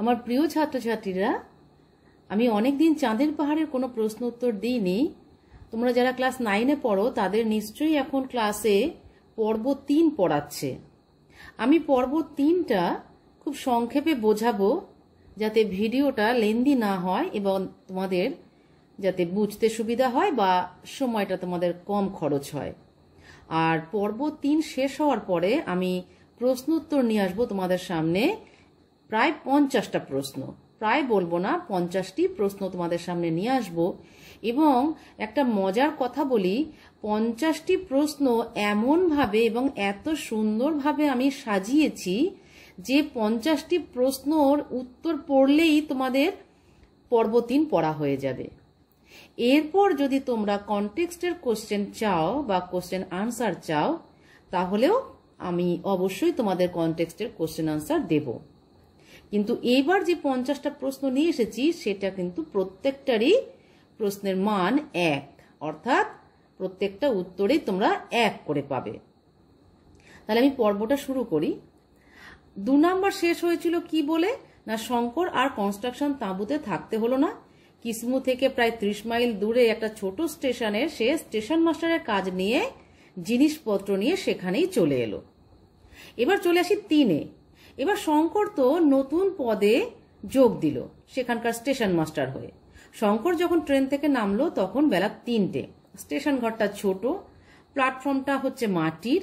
আমার প্রিয় ছাত্রছাত্রীরা আমি অনেক দিন চাঁদের পাহাড়ের কোনো প্রশ্ন উত্তর দিইনি তোমরা যারা ক্লাস নাইনে পড়ো তাদের নিশ্চয়ই এখন ক্লাসে পর্ব তিন পড়াচ্ছে আমি পর্ব তিনটা খুব সংক্ষেপে বোঝাবো যাতে ভিডিওটা লেন্দি না হয় এবং তোমাদের যাতে বুঝতে সুবিধা হয় বা সময়টা তোমাদের কম খরচ হয় আর পর্ব তিন শেষ হওয়ার পরে আমি প্রশ্ন উত্তর নিয়ে আসবো তোমাদের সামনে প্রায় পঞ্চাশটা প্রশ্ন প্রায় বলবো না পঞ্চাশটি প্রশ্ন তোমাদের সামনে নিয়ে আসব এবং একটা মজার কথা বলি পঞ্চাশটি প্রশ্ন এমনভাবে এবং এত সুন্দরভাবে আমি সাজিয়েছি যে পঞ্চাশটি প্রশ্নর উত্তর পড়লেই তোমাদের পর্বতিন পড়া হয়ে যাবে এরপর যদি তোমরা কনটেক্সটের কোশ্চেন চাও বা কোশ্চেন আনসার চাও তাহলেও আমি অবশ্যই তোমাদের কনটেক্সটের কোশ্চেন আনসার দেবো কিন্তু এইবার যে পঞ্চাশটা প্রশ্ন নিয়ে এসেছি সেটা কিন্তু প্রত্যেকটারই প্রশ্নের মান এক অর্থাৎ প্রত্যেকটা উত্তরেই তোমরা এক করে পাবে তাহলে আমি পর্বটা শুরু করি দু নম্বর শেষ হয়েছিল কি বলে না শঙ্কর আর কনস্ট্রাকশন তাঁবুতে থাকতে হলো না কিসমু থেকে প্রায় ত্রিশ মাইল দূরে একটা ছোট স্টেশনে সে স্টেশন মাস্টারের কাজ নিয়ে জিনিসপত্র নিয়ে সেখানেই চলে এলো এবার চলে আসি তিনে এবার শঙ্কর তো নতুন পদে যোগ দিল সেখানকার স্টেশন মাস্টার হয়ে শঙ্কর যখন ট্রেন থেকে নামলো তখন বেলা তিনটে স্টেশন ঘরটা ছোট প্ল্যাটফর্মটা হচ্ছে মাটির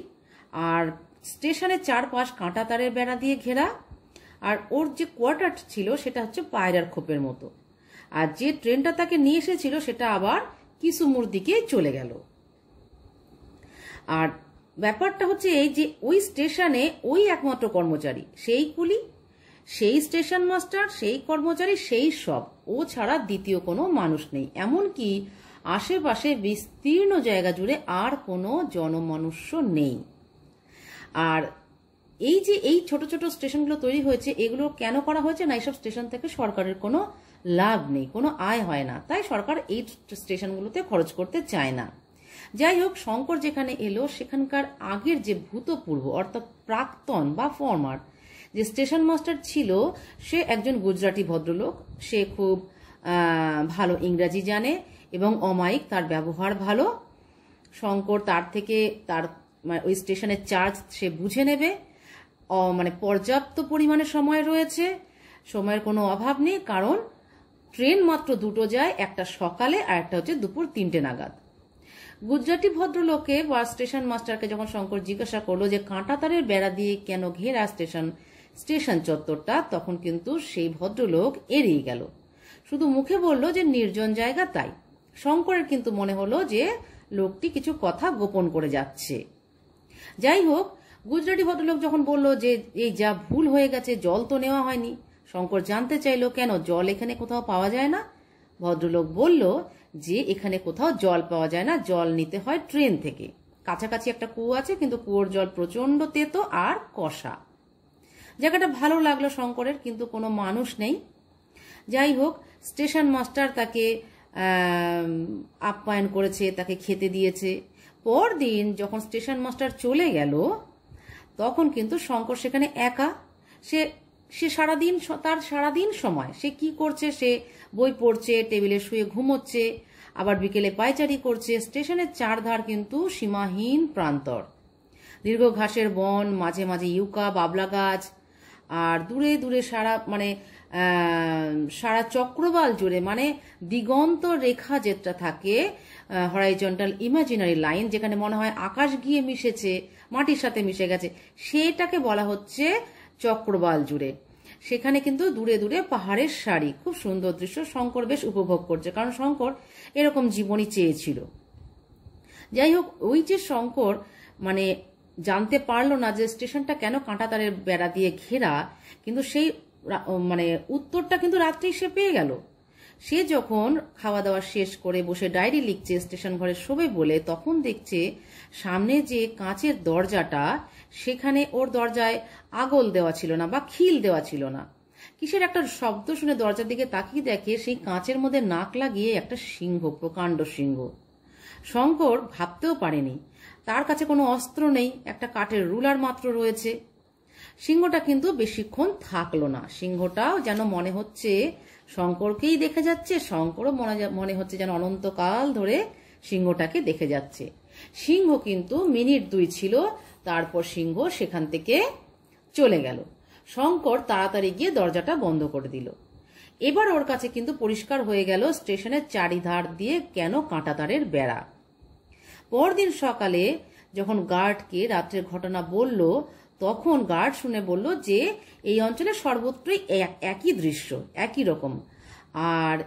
আর স্টেশনের চারপাশ কাঁটা তারের বেড়া দিয়ে ঘেরা আর ওর যে কোয়ার্টার ছিল সেটা হচ্ছে পায়রার খোপের মতো আর যে ট্রেনটা তাকে নিয়ে এসেছিল সেটা আবার কিসুমুর দিকে চলে গেল আর ব্যাপারটা হচ্ছে এই যে ওই স্টেশনে ওই একমাত্র কর্মচারী সেই কুলি সেই স্টেশন মাস্টার সেই কর্মচারী সেই সব ও ছাড়া দ্বিতীয় কোনো মানুষ নেই এমনকি আশেপাশে বিস্তীর্ণ জায়গা জুড়ে আর কোনো জনমানুষ্য নেই আর এই যে এই ছোট ছোট স্টেশনগুলো তৈরি হয়েছে এগুলো কেন করা হয়েছে না এইসব স্টেশন থেকে সরকারের কোনো লাভ নেই কোনো আয় হয় না তাই সরকার এই স্টেশনগুলোতে খরচ করতে চায় না যাই হোক শঙ্কর যেখানে এলো সেখানকার আগের যে ভূতপূর্ব অর্থাৎ প্রাক্তন বা ফর্মার যে স্টেশন মাস্টার ছিল সে একজন গুজরাটি ভদ্রলোক সে খুব ভালো ইংরাজি জানে এবং অমায়িক তার ব্যবহার ভালো শঙ্কর তার থেকে তার মানে ওই স্টেশনের চার্জ সে বুঝে নেবে মানে পর্যাপ্ত পরিমাণে সময় রয়েছে সময়ের কোনো অভাব নেই কারণ ট্রেন মাত্র দুটো যায় একটা সকালে আর একটা হচ্ছে দুপুর তিনটে নাগাদ গুজরাটি ভদ্রলোকে বাস স্টেশন মাস্টারকে যখন শঙ্কর জিজ্ঞাসা করলো যে কাঁটাতারের বেড়া দিয়ে কেন ঘেরা স্টেশন স্টেশন চত্বরটা তখন কিন্তু সেই ভদ্রলোক এড়িয়ে গেল শুধু মুখে বলল যে নির্জন জায়গা তাই শঙ্করের কিন্তু মনে হলো যে লোকটি কিছু কথা গোপন করে যাচ্ছে যাই হোক গুজরাটি ভদ্রলোক যখন বলল যে এই যা ভুল হয়ে গেছে জল তো নেওয়া হয়নি শঙ্কর জানতে চাইল কেন জল এখানে কোথাও পাওয়া যায় না ভদ্রলোক বলল যে এখানে কোথাও জল পাওয়া যায় না জল নিতে হয় ট্রেন থেকে কাছাকাছি একটা কুয়ো আছে কিন্তু কুয়োর জল প্রচণ্ড তেতো আর কষা জায়গাটা ভালো লাগলো শঙ্করের কিন্তু কোনো মানুষ নেই যাই হোক স্টেশন মাস্টার তাকে আপ্যায়ন করেছে তাকে খেতে দিয়েছে পরদিন যখন স্টেশন মাস্টার চলে গেল তখন কিন্তু শঙ্কর সেখানে একা সে সে সারাদিন তার সারাদিন সময় সে কি করছে সে বই পড়ছে টেবিলে শুয়ে ঘুমোচ্ছে আবার বিকেলে পায়চারি করছে স্টেশনের চারধার কিন্তু সীমাহীন প্রান্তর দীর্ঘ ঘাসের বন মাঝে মাঝে ইউকা বাবলা গাছ আর দূরে দূরে সারা মানে সারা চক্রবাল জুড়ে মানে দিগন্ত রেখা যেটা থাকে হরাইজন্টাল ইমাজিনারি লাইন যেখানে মনে হয় আকাশ গিয়ে মিশেছে মাটির সাথে মিশে গেছে সেটাকে বলা হচ্ছে চক্রবাল জুড়ে সেখানে কিন্তু দূরে দূরে পাহাড়ের শাড়ি খুব সুন্দর দৃশ্য শঙ্কর বেশ উপভোগ করছে কারণ শঙ্কর এরকম জীবনই চেয়েছিল যাই হোক ওই যে শঙ্কর মানে জানতে পারলো না যে স্টেশনটা কেন কাঁটাতারের বেড়া দিয়ে ঘেরা কিন্তু সেই মানে উত্তরটা কিন্তু রাত্রেই সে পেয়ে গেল সে যখন খাওয়া দাওয়া শেষ করে বসে ডায়েরি লিখছে স্টেশন ঘরে শোবে বলে তখন দেখছে সামনে যে কাঁচের দরজাটা সেখানে ওর দরজায় আগল দেওয়া ছিল না বা খিল দেওয়া ছিল না কিসের একটা শব্দ শুনে দরজার দিকে তাকিয়ে দেখে সেই কাঁচের মধ্যে নাক লাগিয়ে একটা সিংহ প্রকাণ্ড সিংহ শঙ্কর ভাবতেও পারেনি তার কাছে কোনো অস্ত্র নেই একটা কাঠের রুলার মাত্র রয়েছে সিংহটা কিন্তু বেশিক্ষণ থাকলো না সিংহটাও যেন মনে হচ্ছে শঙ্করকেই দেখে যাচ্ছে শঙ্করও মনে মনে হচ্ছে যেন অনন্তকাল ধরে সিংহটাকে দেখে যাচ্ছে সিংহ কিন্তু মিনিট দুই ছিল তারপর সিংহ সেখান থেকে চলে গেল শঙ্কর তাড়াতাড়ি গিয়ে দরজাটা বন্ধ করে দিল এবার ওর কাছে কিন্তু পরিষ্কার হয়ে গেল স্টেশনের চারিধার দিয়ে কেন কাঁটাতারের বেড়া পরদিন সকালে যখন গার্ডকে রাত্রের ঘটনা বলল তখন গার্ড শুনে বলল যে এই অঞ্চলে সর্বত্রই একই দৃশ্য একই রকম আর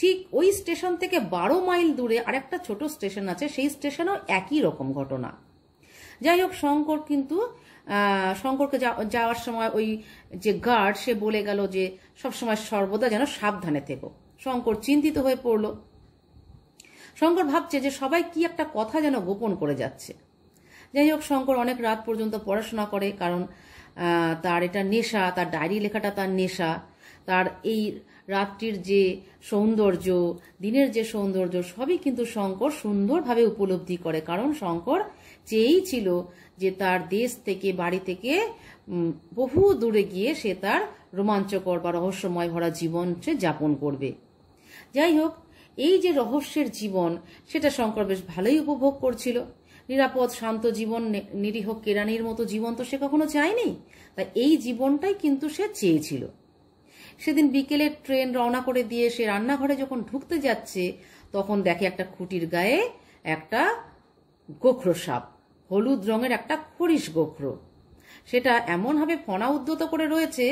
ঠিক ওই স্টেশন থেকে বারো মাইল দূরে আরেকটা ছোট স্টেশন আছে সেই স্টেশনেও একই রকম ঘটনা যাই হোক শঙ্কর কিন্তু শঙ্করকে যাওয়ার সময় ওই যে গার্ড সে বলে গেল যে সবসময় সর্বদা যেন সাবধানে থেকো শঙ্কর চিন্তিত হয়ে পড়ল শঙ্কর ভাবছে যে সবাই কি একটা কথা যেন গোপন করে যাচ্ছে যাই হোক শঙ্কর অনেক রাত পর্যন্ত পড়াশোনা করে কারণ তার এটা নেশা তার ডায়েরি লেখাটা তার নেশা তার এই রাত্রির যে সৌন্দর্য দিনের যে সৌন্দর্য সবই কিন্তু শঙ্কর সুন্দরভাবে উপলব্ধি করে কারণ শঙ্কর চেয়েই ছিল যে তার দেশ থেকে বাড়ি থেকে বহু দূরে গিয়ে সে তার রোমাঞ্চকর বা রহস্যময় ভরা জীবন সে যাপন করবে যাই হোক এই যে রহস্যের জীবন সেটা শঙ্কর বেশ ভালোই উপভোগ করছিল নিরাপদ শান্ত জীবন নিরীহ কেরানির মতো জীবন তো সে কখনো চায়নি তাই এই জীবনটাই কিন্তু সে চেয়েছিল সেদিন বিকেলে ট্রেন রওনা করে দিয়ে সে রান্নাঘরে যখন ঢুকতে যাচ্ছে তখন দেখে একটা খুঁটির গায়ে একটা গোখর সাপ হলুদ রঙের একটা খরিশ গোখরো সেটা এমনভাবে ফনা উদ্ধত করে রয়েছে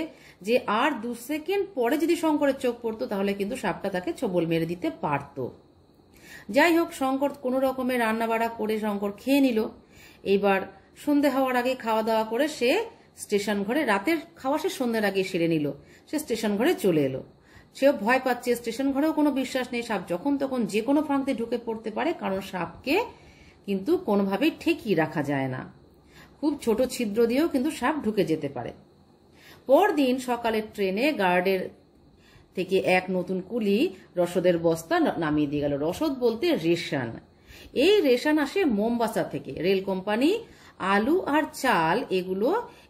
যে আর দু সেকেন্ড পরে যদি শঙ্করের চোখ পড়তো তাহলে কিন্তু সাপটা তাকে ছবল মেরে দিতে পারতো যাই হোক শঙ্কর কোনো রকমের রান্নাবাড়া করে শঙ্কর খেয়ে নিল এইবার সন্ধে হওয়ার আগে খাওয়া দাওয়া করে সে স্টেশন ঘরে রাতের খাওয়া সে সন্ধ্যের আগে সেরে নিল সে স্টেশন ঘরে চলে এলো সেও ভয় পাচ্ছে স্টেশন ঘরেও কোনো বিশ্বাস নেই সাপ যখন তখন যে কোনো ফাঁকতে ঢুকে পড়তে পারে কারণ সাপকে কিন্তু কোনোভাবেই ঠেকিয়ে রাখা যায় না খুব ছোট ছিদ্র দিয়েও কিন্তু সাপ ঢুকে যেতে পারে পরদিন সকালের ট্রেনে গার্ডের থেকে এক নতুন কুলি রসদের বস্তা নামিয়ে দিয়ে গেল রসদ বলতে রেশন এই রেশন আসে মোমবাসা থেকে রেল কোম্পানি আলু আর চাল এগুলো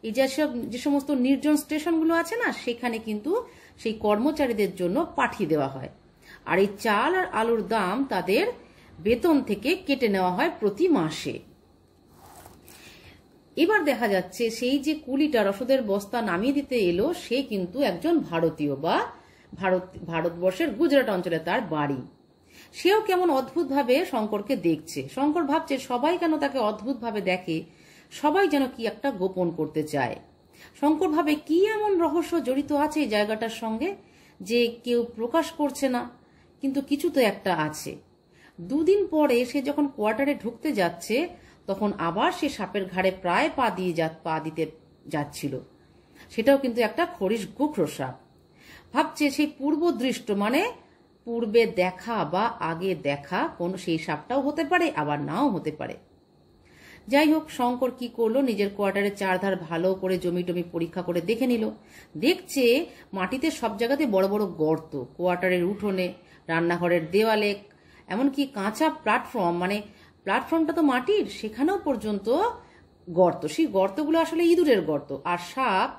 এই যেসব যে সমস্ত নির্জন স্টেশনগুলো আছে না সেখানে কিন্তু সেই কর্মচারীদের জন্য পাঠিয়ে দেওয়া হয় আর এই চাল আর আলুর দাম তাদের বেতন থেকে কেটে নেওয়া হয় প্রতি মাসে এবার দেখা যাচ্ছে সেই যে কুলিটা রসদের বস্তা নামিয়ে দিতে এলো সে কিন্তু একজন ভারতীয় বা ভারত ভারতবর্ষের গুজরাট অঞ্চলে তার বাড়ি সেও কেমন অদ্ভুতভাবে শঙ্করকে দেখছে শঙ্কর ভাবছে সবাই কেন তাকে অদ্ভুতভাবে দেখে সবাই যেন কি একটা গোপন করতে চায় শঙ্কর ভাবে কি এমন রহস্য জড়িত আছে এই জায়গাটার সঙ্গে যে কেউ প্রকাশ করছে না কিন্তু কিছু তো একটা আছে দুদিন পরে সে যখন কোয়ার্টারে ঢুকতে যাচ্ছে তখন আবার সে সাপের ঘাড়ে প্রায় পা দিয়ে যা পা দিতে যাচ্ছিল সেটাও কিন্তু একটা খরিশ গুখরো সাপ ভাবছে সেই পূর্বদৃষ্ট মানে পূর্বে দেখা বা আগে দেখা কোন সেই সাপটাও হতে পারে আবার নাও হতে পারে যাই হোক শঙ্কর কি করলো নিজের কোয়ার্টারে চারধার ভালো করে জমি টমি পরীক্ষা করে দেখে নিল দেখছে মাটিতে সব জায়গাতে বড় বড় গর্ত কোয়ার্টারের উঠোনে রান্নাঘরের দেওয়ালে এমনকি কাঁচা প্ল্যাটফর্ম মানে প্ল্যাটফর্মটা তো মাটির সেখানেও পর্যন্ত গর্ত সেই গর্তগুলো আসলে ইঁদুরের গর্ত আর সাপ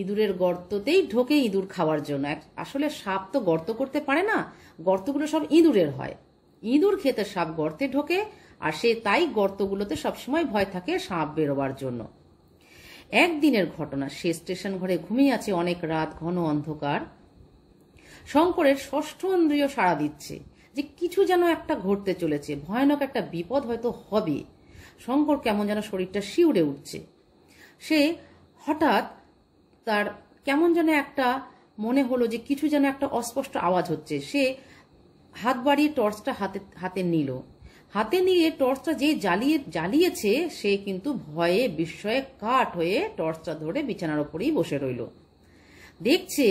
ইঁদুরের গর্ততেই ঢোকে ইঁদুর খাওয়ার জন্য আসলে সাপ তো গর্ত করতে পারে না গর্তগুলো সব ইঁদুরের হয় ইঁদুর খেতে সাপ গর্তে ঢোকে আর সে তাই গর্তগুলোতে সবসময় ভয় থাকে সাপ বেরোবার জন্য একদিনের ঘটনা সে স্টেশন ঘরে ঘুমিয়ে আছে অনেক রাত ঘন অন্ধকার শঙ্করের ষষ্ঠ ইন্দ্রিয় সাড়া দিচ্ছে যে কিছু যেন একটা ঘটতে চলেছে ভয়ানক একটা বিপদ হয়তো হবে শঙ্কর কেমন যেন শরীরটা শিউরে উঠছে সে হঠাৎ তার কেমন যেন একটা মনে হলো যে কিছু যেন একটা অস্পষ্ট আওয়াজ হচ্ছে সে হাত বাড়িয়ে টর্চটা হাতে হাতে নিল হাতে নিয়ে টর্চটা যে জ্বালিয়ে জ্বালিয়েছে সে কিন্তু ভয়ে বিস্ময়ে কাঠ হয়ে টর্চটা ধরে বিছানার ওপরেই বসে রইল দেখছে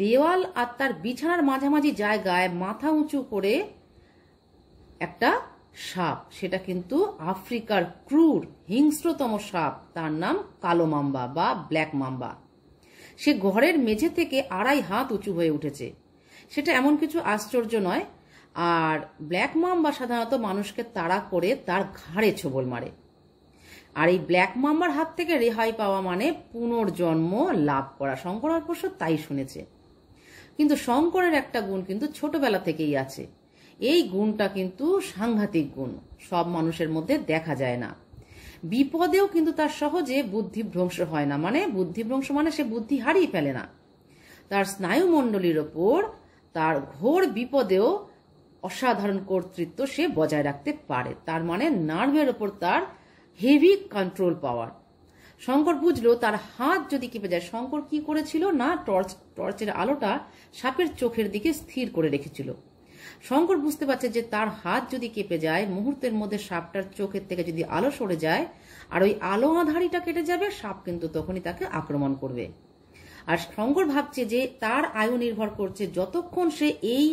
দেওয়াল আর তার বিছানার মাঝামাঝি জায়গায় মাথা উঁচু করে একটা সাপ সেটা কিন্তু আফ্রিকার ক্রুর হিংস্রতম সাপ তার নাম কালো মাম্বা বা ব্ল্যাক মাম্বা সে ঘরের মেঝে থেকে আড়াই হাত উঁচু হয়ে উঠেছে সেটা এমন কিছু আশ্চর্য নয় আর ব্ল্যাক মাম্বা সাধারণত মানুষকে তাড়া করে তার ঘাড়ে ছোবল মারে আর এই ব্ল্যাক মাম্বার হাত থেকে রেহাই পাওয়া মানে পুনর্জন্ম লাভ করা শঙ্কর অবশ্য তাই শুনেছে কিন্তু শঙ্করের একটা গুণ কিন্তু ছোটবেলা থেকেই আছে এই গুণটা কিন্তু সাংঘাতিক গুণ সব মানুষের মধ্যে দেখা যায় না বিপদেও কিন্তু তার সহজে বুদ্ধিভ্রংশ হয় না মানে বুদ্ধিভ্রংশ মানে সে বুদ্ধি হারিয়ে ফেলে না তার স্নায়ুমণ্ডলীর ওপর তার ঘোর বিপদেও অসাধারণ কর্তৃত্ব সে বজায় রাখতে পারে তার মানে নার্ভের ওপর তার হেভি কন্ট্রোল পাওয়ার শঙ্কর বুঝলো তার হাত যদি কেঁপে যায় শঙ্কর কি করেছিল না টর্চ টর্চের আলোটা সাপের চোখের দিকে স্থির করে রেখেছিল শঙ্কর বুঝতে পারছে যে তার হাত যদি কেঁপে যায় মুহূর্তের মধ্যে সাপটার চোখের থেকে যদি আলো সরে যায় আর ওই আলো আধারিটা কেটে যাবে সাপ কিন্তু তখনই তাকে আক্রমণ করবে আর শঙ্কর ভাবছে যে তার আয়ু নির্ভর করছে যতক্ষণ সে এই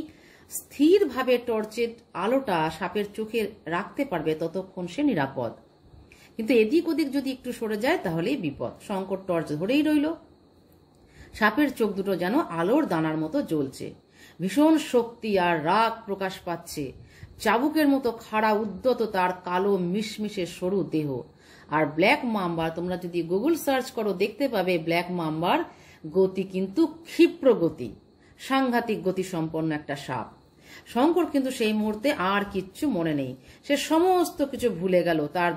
স্থিরভাবে টর্চের আলোটা সাপের চোখে রাখতে পারবে ততক্ষণ সে নিরাপদ কিন্তু এদিক ওদিক যদি একটু সরে যায় তাহলেই বিপদ শঙ্কর টর্চ ধরেই রইল সাপের চোখ দুটো যেন আলোর দানার মতো জ্বলছে ভীষণ শক্তি আর রাগ প্রকাশ পাচ্ছে চাবুকের মতো খাড়া উদ্যত তার কালো মিশমিশে সরু দেহ আর ব্ল্যাক মাম্বার তোমরা যদি গুগল সার্চ করো দেখতে পাবে ব্ল্যাক মাম্বার গতি কিন্তু ক্ষিপ্র গতি সাংঘাতিক গতি সম্পন্ন একটা সাপ শঙ্কর কিন্তু সেই মুহূর্তে আর কিচ্ছু মনে নেই সে সমস্ত কিছু ভুলে গেল তার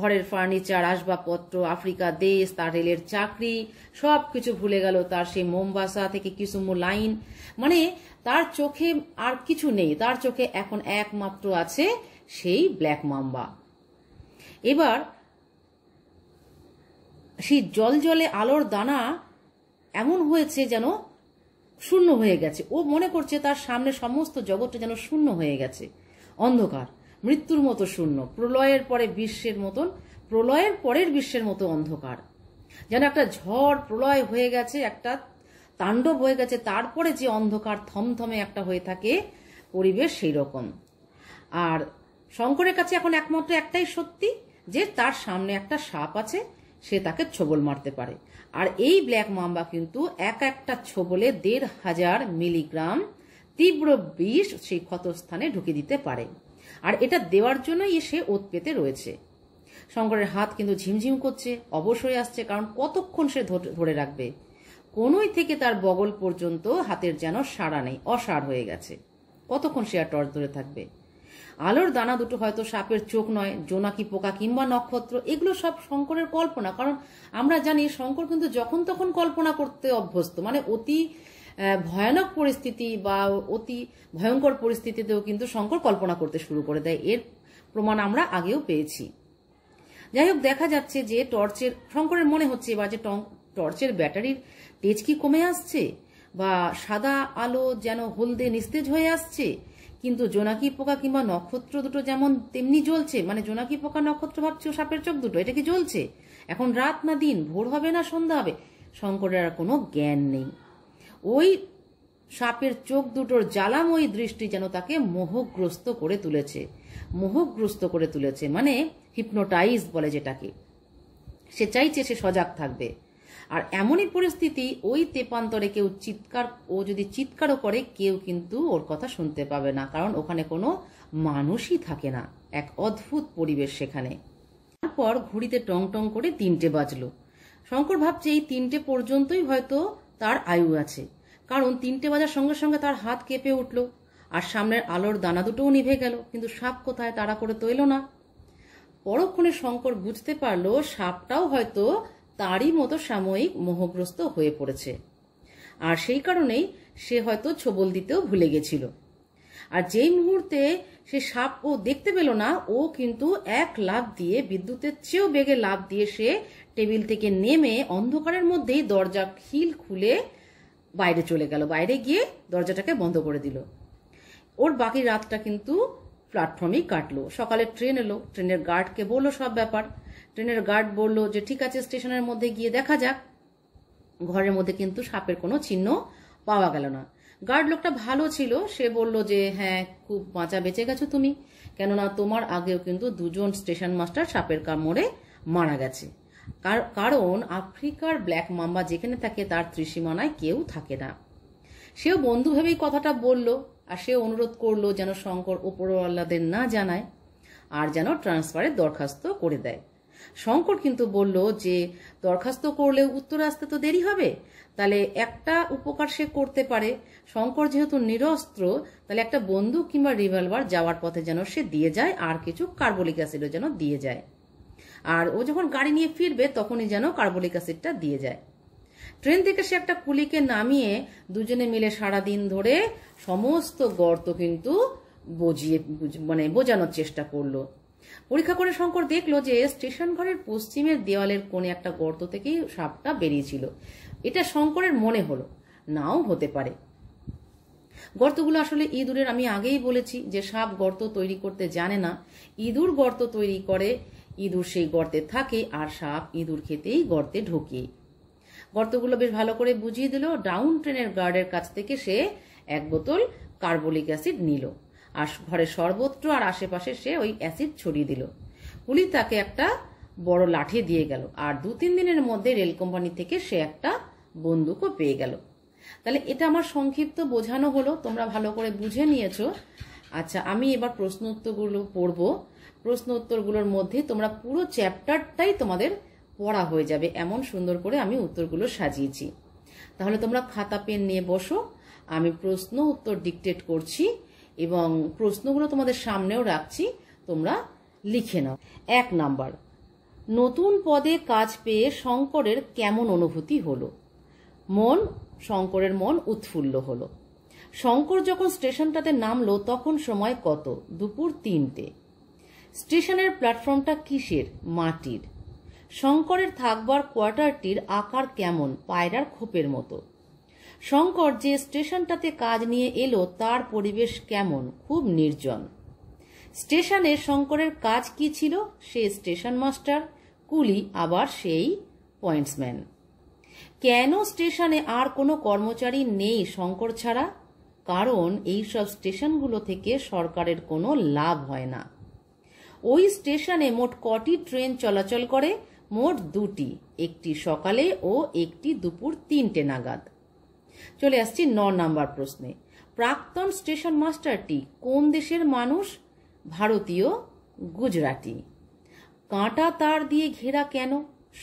ঘরের ফার্নিচার আসবাবপত্র আফ্রিকা দেশ তার রেলের চাকরি সব কিছু ভুলে গেল তার সেই মোমবাসা থেকে কিসুমু লাইন মানে তার চোখে আর কিছু নেই তার চোখে এখন একমাত্র আছে সেই ব্ল্যাক মাম্বা এবার সেই জল জলে আলোর দানা এমন হয়েছে যেন শূন্য হয়ে গেছে ও মনে করছে তার সামনে সমস্ত জগৎটা যেন শূন্য হয়ে গেছে অন্ধকার মৃত্যুর মতো শূন্য প্রলয়ের পরে বিশ্বের মতন প্রলয়ের পরের বিশ্বের মতো অন্ধকার যেন একটা ঝড় প্রলয় হয়ে গেছে একটা তাণ্ডব হয়ে গেছে তারপরে যে অন্ধকার থমথমে একটা হয়ে থাকে পরিবেশ সেই রকম আর শঙ্করের কাছে এখন একমাত্র একটাই সত্যি যে তার সামনে একটা সাপ আছে সে তাকে ছোবল মারতে পারে আর এই ব্ল্যাক মাম্বা কিন্তু এক একটা ছোবলে দেড় হাজার মিলিগ্রাম তীব্র বিষ সেই ক্ষতস্থানে ঢুকে দিতে পারে আর এটা দেওয়ার জন্যই এসে ওত পেতে রয়েছে শঙ্করের হাত কিন্তু ঝিমঝিম করছে অবশ্যই আসছে কারণ কতক্ষণ সে ধরে রাখবে কোনোই থেকে তার বগল পর্যন্ত হাতের যেন সাড়া নেই অসাড় হয়ে গেছে কতক্ষণ সে আর টর্চ ধরে থাকবে আলোর দানা দুটো হয়তো সাপের চোখ নয় জোনাকি পোকা কিংবা নক্ষত্র এগুলো সব শঙ্করের কল্পনা কারণ আমরা জানি শঙ্কর কিন্তু যখন তখন কল্পনা করতে অভ্যস্ত মানে অতি ভয়ানক পরিস্থিতি বা অতি ভয়ঙ্কর পরিস্থিতিতেও কিন্তু শঙ্কর কল্পনা করতে শুরু করে দেয় এর প্রমাণ আমরা আগেও পেয়েছি যাই হোক দেখা যাচ্ছে যে টর্চের শঙ্করের মনে হচ্ছে বা যে টর্চের ব্যাটারির তেজ কি কমে আসছে বা সাদা আলো যেন হলদে নিস্তেজ হয়ে আসছে কিন্তু জোনাকি পোকা কিংবা নক্ষত্র দুটো যেমন তেমনি জ্বলছে মানে জোনাকি পোকা নক্ষত্র ভাবছে সাপের চোখ দুটো এটা কি জ্বলছে এখন রাত না দিন ভোর হবে না সন্ধ্যা হবে শঙ্করের আর কোনো জ্ঞান নেই ওই সাপের চোখ দুটোর জ্বালাময়ী দৃষ্টি যেন তাকে মোহগ্রস্ত করে তুলেছে মোহগ্রস্ত করে তুলেছে মানে হিপনোটাইজ বলে যেটাকে সে চাইছে সে সজাগ থাকবে আর এমনই পরিস্থিতি ওই তেপান্তরে কেউ চিৎকার ও যদি চিৎকারও করে কেউ কিন্তু ওর কথা শুনতে পাবে না কারণ ওখানে কোনো মানুষই থাকে না এক অদ্ভুত পরিবেশ সেখানে তারপর ঘুড়িতে টং টং করে তিনটে বাজলো শঙ্কর ভাবছে এই তিনটে পর্যন্তই হয়তো তার আয়ু আছে কারণ তিনটে বাজার সঙ্গে সঙ্গে তার হাত কেঁপে উঠল আর সামনের আলোর দানা দুটোও নিভে গেল কিন্তু সাপ কোথায় তাড়া করে তৈল না পরক্ষণে শঙ্কর বুঝতে পারল সাপটাও হয়তো তারই মতো সাময়িক মোহগ্রস্ত হয়ে পড়েছে আর সেই কারণেই সে হয়তো ছবল দিতেও ভুলে গেছিল আর যেই মুহূর্তে সে সাপ ও দেখতে পেল না ও কিন্তু এক লাভ দিয়ে বিদ্যুতের চেয়েও বেগে লাভ দিয়ে সে টেবিল থেকে নেমে অন্ধকারের মধ্যেই দরজা খিল খুলে বাইরে চলে গেল বাইরে গিয়ে দরজাটাকে বন্ধ করে দিল ওর বাকি রাতটা কিন্তু প্ল্যাটফর্মেই কাটলো সকালে ট্রেন এলো ট্রেনের গার্ডকে বললো সব ব্যাপার ট্রেনের গার্ড বলল যে ঠিক আছে স্টেশনের মধ্যে গিয়ে দেখা যাক ঘরের মধ্যে কিন্তু সাপের কোনো চিহ্ন পাওয়া গেল না গার্ড লোকটা ভালো ছিল সে বলল যে হ্যাঁ খুব বাঁচা বেঁচে গেছো তুমি কেননা তোমার আগেও কিন্তু দুজন স্টেশন মাস্টার সাপের কামড়ে মারা গেছে কারণ আফ্রিকার ব্ল্যাক মাম্বা যেখানে থাকে তার ত্রিসীমানায় কেউ থাকে না সেও বন্ধু ভেবেই কথাটা বলল আর সে অনুরোধ করলো যেন শঙ্কর ওপরওয়াল্লাদের না জানায় আর যেন ট্রান্সফারের দরখাস্ত করে দেয় শঙ্কর কিন্তু বলল যে দরখাস্ত করলেও উত্তর আসতে তো দেরি হবে তাহলে একটা উপকার সে করতে পারে শঙ্কর যেহেতু নিরস্ত্র তাহলে একটা বন্দুক কিংবা রিভলভার যাওয়ার পথে যেন সে দিয়ে যায় আর কিছু কার্বলিক অ্যাসিডও যেন দিয়ে যায় আর ও যখন গাড়ি নিয়ে ফিরবে তখনই যেন কার্বলিক অ্যাসিডটা দিয়ে যায় ট্রেন থেকে সে একটা কুলিকে নামিয়ে দুজনে মিলে সারা দিন ধরে সমস্ত গর্ত কিন্তু বোঝিয়ে মানে বোঝানোর চেষ্টা করলো পরীক্ষা করে শঙ্কর দেখলো যে স্টেশন ঘরের পশ্চিমের দেওয়ালের কোণে একটা গর্ত থেকেই সাপটা বেরিয়েছিল এটা শঙ্করের মনে হলো নাও হতে পারে গর্তগুলো আসলে ইঁদুরের আমি আগেই বলেছি যে সাপ গর্ত তৈরি করতে জানে না ইঁদুর গর্ত তৈরি করে ইঁদুর সেই গর্তে থাকে আর সাপ ইঁদুর খেতেই গর্তে ঢোকে গর্তগুলো বেশ ভালো করে বুঝিয়ে দিল ডাউন ট্রেনের গার্ডের কাছ থেকে সে এক বোতল কার্বলিক অ্যাসিড নিল আর ঘরের সর্বত্র আর আশেপাশে সে ওই অ্যাসিড ছড়িয়ে দিল পুলিশ তাকে একটা বড় লাঠি দিয়ে গেল আর দু তিন দিনের মধ্যে রেল কোম্পানি থেকে সে একটা বন্দুকও পেয়ে গেল তাহলে এটা আমার সংক্ষিপ্ত বোঝানো হলো তোমরা ভালো করে বুঝে নিয়েছো আচ্ছা আমি এবার প্রশ্ন উত্তরগুলো পড়ব প্রশ্ন উত্তরগুলোর মধ্যে তোমরা পুরো চ্যাপ্টারটাই তোমাদের পড়া হয়ে যাবে এমন সুন্দর করে আমি উত্তরগুলো সাজিয়েছি তাহলে তোমরা খাতা পেন নিয়ে বসো আমি প্রশ্ন উত্তর ডিকটেট করছি এবং প্রশ্নগুলো তোমাদের সামনেও রাখছি তোমরা লিখে নাও এক নাম্বার নতুন পদে কাজ পেয়ে শঙ্করের কেমন অনুভূতি হলো মন শঙ্করের মন উৎফুল্ল হলো শঙ্কর যখন স্টেশনটাতে নামলো তখন সময় কত দুপুর তিনটে স্টেশনের প্ল্যাটফর্মটা কিসের মাটির শঙ্করের থাকবার কোয়ার্টারটির আকার কেমন পায়রার খোপের মতো শঙ্কর যে স্টেশনটাতে কাজ নিয়ে এলো তার পরিবেশ কেমন খুব নির্জন স্টেশনে শঙ্করের কাজ কি ছিল সে স্টেশন মাস্টার কুলি আবার সেই পয়েন্টসম্যান কেন স্টেশনে আর কোনো কর্মচারী নেই শঙ্কর ছাড়া কারণ এই সব স্টেশনগুলো থেকে সরকারের কোনো লাভ হয় না ওই স্টেশনে মোট কটি ট্রেন চলাচল করে মোট দুটি একটি সকালে ও একটি দুপুর তিনটে নাগাদ চলে আসছি ন নাম্বার প্রশ্নে প্রাক্তন স্টেশন মাস্টারটি কোন দেশের মানুষ ভারতীয় গুজরাটি কাঁটা তার দিয়ে ঘেরা কেন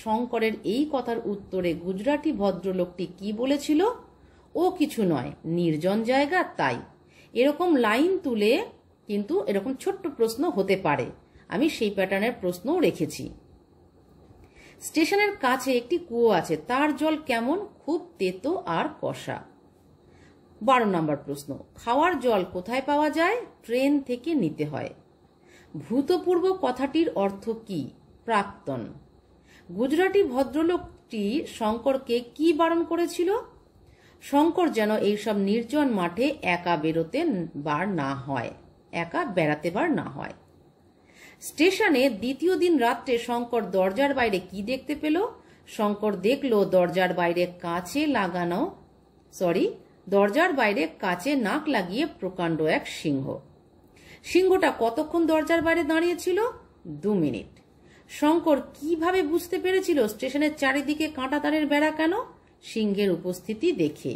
শঙ্করের এই কথার উত্তরে গুজরাটি ভদ্রলোকটি কি বলেছিল ও কিছু নয় নির্জন জায়গা তাই এরকম লাইন তুলে কিন্তু এরকম ছোট্ট প্রশ্ন হতে পারে আমি সেই প্যাটার্নের প্রশ্নও রেখেছি স্টেশনের কাছে একটি কুয়ো আছে তার জল কেমন খুব তেতো আর কষা বারো নম্বর প্রশ্ন খাওয়ার জল কোথায় পাওয়া যায় ট্রেন থেকে নিতে হয় ভূতপূর্ব কথাটির অর্থ কি প্রাক্তন গুজরাটি ভদ্রলোকটি শঙ্করকে কি বারণ করেছিল শঙ্কর যেন এইসব নির্জন মাঠে একা বেরোতে বার না হয় একা বেড়াতে বার না হয় স্টেশনে দ্বিতীয় দিন রাত্রে শঙ্কর দরজার বাইরে কি দেখতে পেল শঙ্কর দেখল দরজার বাইরে কাছে লাগানো সরি দরজার বাইরে কাছে নাক লাগিয়ে প্রকাণ্ড এক সিংহ সিংহটা কতক্ষণ দরজার বাইরে দাঁড়িয়েছিল দু মিনিট শঙ্কর কিভাবে বুঝতে পেরেছিল স্টেশনের চারিদিকে কাঁটাতারের বেড়া কেন সিংহের উপস্থিতি দেখে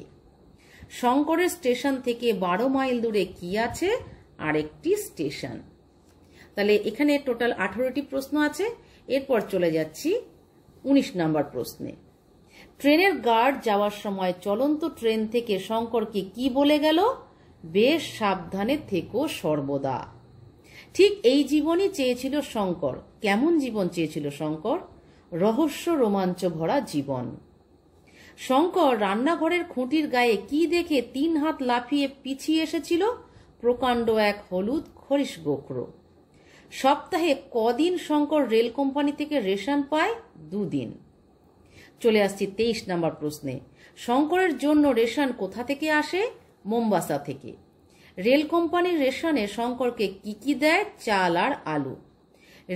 শঙ্করের স্টেশন থেকে বারো মাইল দূরে কি আছে আরেকটি স্টেশন তাহলে এখানে টোটাল আঠারোটি প্রশ্ন আছে এরপর চলে যাচ্ছি ১৯ নম্বর প্রশ্নে ট্রেনের গার্ড যাওয়ার সময় চলন্ত ট্রেন থেকে শঙ্করকে কি বলে গেল বেশ সাবধানে থেকো সর্বদা ঠিক এই জীবনই চেয়েছিল শঙ্কর কেমন জীবন চেয়েছিল শঙ্কর রহস্য রোমাঞ্চ ভরা জীবন শঙ্কর রান্নাঘরের খুঁটির গায়ে কি দেখে তিন হাত লাফিয়ে পিছিয়ে এসেছিল প্রকাণ্ড এক হলুদ খরিশ গোখরো সপ্তাহে কদিন শঙ্কর রেল কোম্পানি থেকে রেশন পায় দুদিন চলে আসছি তেইশ নম্বর প্রশ্নে শঙ্করের জন্য রেশন কোথা থেকে আসে মোম্বাসা থেকে রেল কোম্পানির রেশনে শঙ্করকে কি কি দেয় চাল আর আলু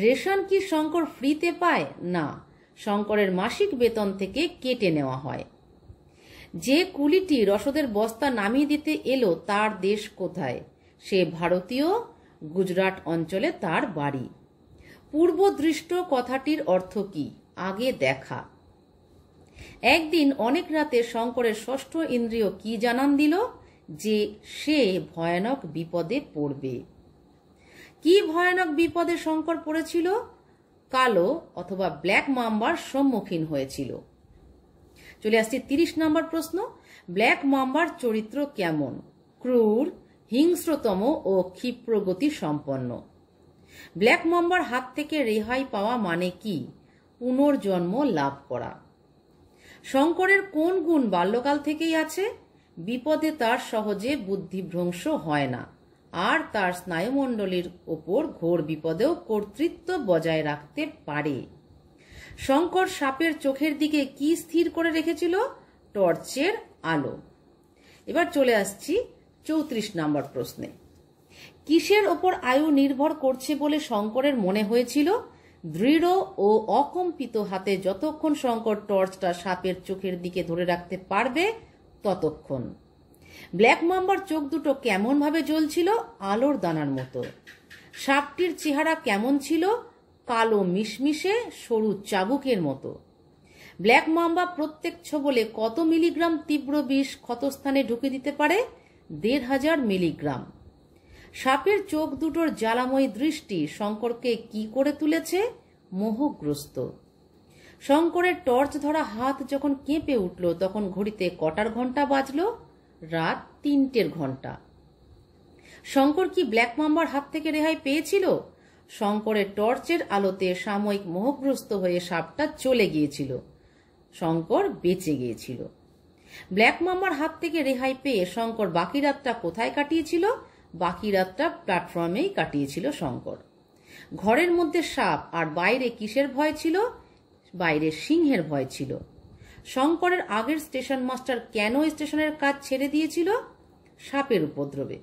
রেশন কি শঙ্কর ফ্রিতে পায় না শঙ্করের মাসিক বেতন থেকে কেটে নেওয়া হয় যে কুলিটি রসদের বস্তা নামিয়ে দিতে এলো তার দেশ কোথায় সে ভারতীয় গুজরাট অঞ্চলে তার বাড়ি পূর্বদৃষ্ট কথাটির অর্থ কি আগে দেখা একদিন অনেক রাতে শঙ্করের ষষ্ঠ ইন্দ্রিয় কি জানান দিল যে সে ভয়ানক বিপদে পড়বে কি ভয়ানক বিপদে শঙ্কর পড়েছিল কালো অথবা ব্ল্যাক মাম্বার সম্মুখীন হয়েছিল চলে আসছে তিরিশ নম্বর প্রশ্ন ব্ল্যাক মাম্বার চরিত্র কেমন ক্রুর হিংস্রতম ও ক্ষিপ্রগতি সম্পন্ন ব্ল্যাক মাম্বার হাত থেকে রেহাই পাওয়া মানে কি পুনর্জন্ম লাভ করা শঙ্করের কোন গুণ বাল্যকাল থেকেই আছে বিপদে তার সহজে বুদ্ধিভ্রংশ হয় না আর তার স্নায়ুমণ্ডলীর ওপর ঘোর বিপদেও কর্তৃত্ব বজায় রাখতে পারে শঙ্কর সাপের চোখের দিকে কি স্থির করে রেখেছিল টর্চের আলো এবার চলে আসছি চৌত্রিশ নম্বর প্রশ্নে কিসের ওপর আয়ু নির্ভর করছে বলে শঙ্করের মনে হয়েছিল দৃঢ় ও অকম্পিত হাতে যতক্ষণ শঙ্কর টর্চটা সাপের চোখের দিকে ধরে রাখতে পারবে ততক্ষণ ব্ল্যাক মাম্বার চোখ দুটো কেমনভাবে জ্বলছিল আলোর দানার মতো সাপটির চেহারা কেমন ছিল কালো মিশমিশে সরু চাবুকের মতো ব্ল্যাক মাম্বা প্রত্যেক ছোবলে কত মিলিগ্রাম তীব্র বিষ ক্ষতস্থানে ঢুকে দিতে পারে দেড় হাজার মিলিগ্রাম সাপের চোখ দুটোর জ্বালাময় দৃষ্টি শঙ্করকে কি করে তুলেছে মোহগ্রস্ত শঙ্করের টর্চ ধরা হাত যখন কেঁপে উঠল তখন ঘড়িতে কটার ঘন্টা বাজলো রাত তিনটের ঘন্টা শঙ্কর কি ব্ল্যাক মাম্বার হাত থেকে রেহাই পেয়েছিল শঙ্করের টর্চের আলোতে সাময়িক মোহগ্রস্ত হয়ে সাপটা চলে গিয়েছিল শঙ্কর বেঁচে গিয়েছিল ব্ল্যাক মাম্বার হাত থেকে রেহাই পেয়ে শঙ্কর বাকি রাতটা কোথায় কাটিয়েছিল বাকি রাতটা প্ল্যাটফর্মেই কাটিয়েছিল শঙ্কর ঘরের মধ্যে সাপ আর বাইরে কিসের ভয় ছিল বাইরে সিংহের ভয় ছিল শঙ্করের আগের স্টেশন মাস্টার কেন স্টেশনের কাজ ছেড়ে দিয়েছিল সাপের উপদ্রবে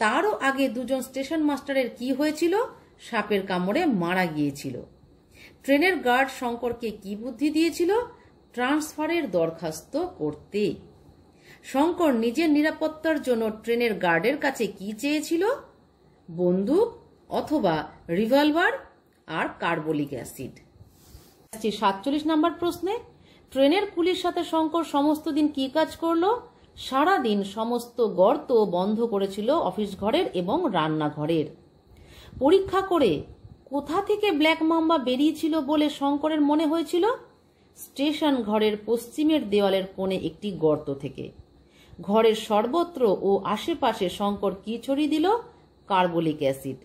তারও আগে দুজন স্টেশন মাস্টারের কি হয়েছিল সাপের কামড়ে মারা গিয়েছিল ট্রেনের গার্ড শঙ্করকে কি বুদ্ধি দিয়েছিল ট্রান্সফারের দরখাস্ত করতে শঙ্কর নিজের নিরাপত্তার জন্য ট্রেনের গার্ডের কাছে কি চেয়েছিল বন্দুক অথবা রিভলভার আর কার্বলিক অ্যাসিড সাতচল্লিশ নম্বর প্রশ্নে ট্রেনের কুলির সাথে শঙ্কর সমস্ত দিন কি কাজ করলো সারা দিন সমস্ত গর্ত বন্ধ করেছিল অফিস ঘরের এবং রান্নাঘরের পরীক্ষা করে কোথা থেকে ব্ল্যাক মাম্বা বেরিয়েছিল বলে শঙ্করের মনে হয়েছিল স্টেশন ঘরের পশ্চিমের দেওয়ালের কোণে একটি গর্ত থেকে ঘরের সর্বত্র ও আশেপাশে শঙ্কর কি ছড়িয়ে দিল কার্বলিক অ্যাসিড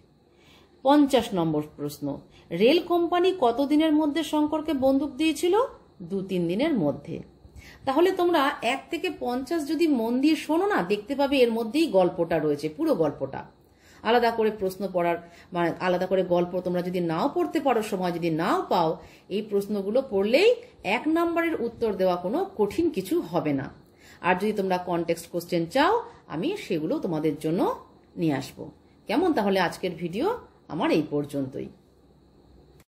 পঞ্চাশ নম্বর প্রশ্ন রেল কোম্পানি কতদিনের মধ্যে শঙ্করকে বন্দুক দিয়েছিল দু তিন দিনের মধ্যে তাহলে তোমরা এক থেকে পঞ্চাশ যদি মন দিয়ে শোনো না দেখতে পাবে এর মধ্যেই গল্পটা রয়েছে পুরো গল্পটা আলাদা করে প্রশ্ন পড়ার মানে আলাদা করে গল্প তোমরা যদি নাও পড়তে পারো সময় যদি নাও পাও এই প্রশ্নগুলো পড়লেই এক নম্বরের উত্তর দেওয়া কোনো কঠিন কিছু হবে না আর যদি তোমরা কনটেক্সট কোশ্চেন চাও আমি সেগুলো তোমাদের জন্য নিয়ে আসবো কেমন তাহলে আজকের ভিডিও আমার এই পর্যন্তই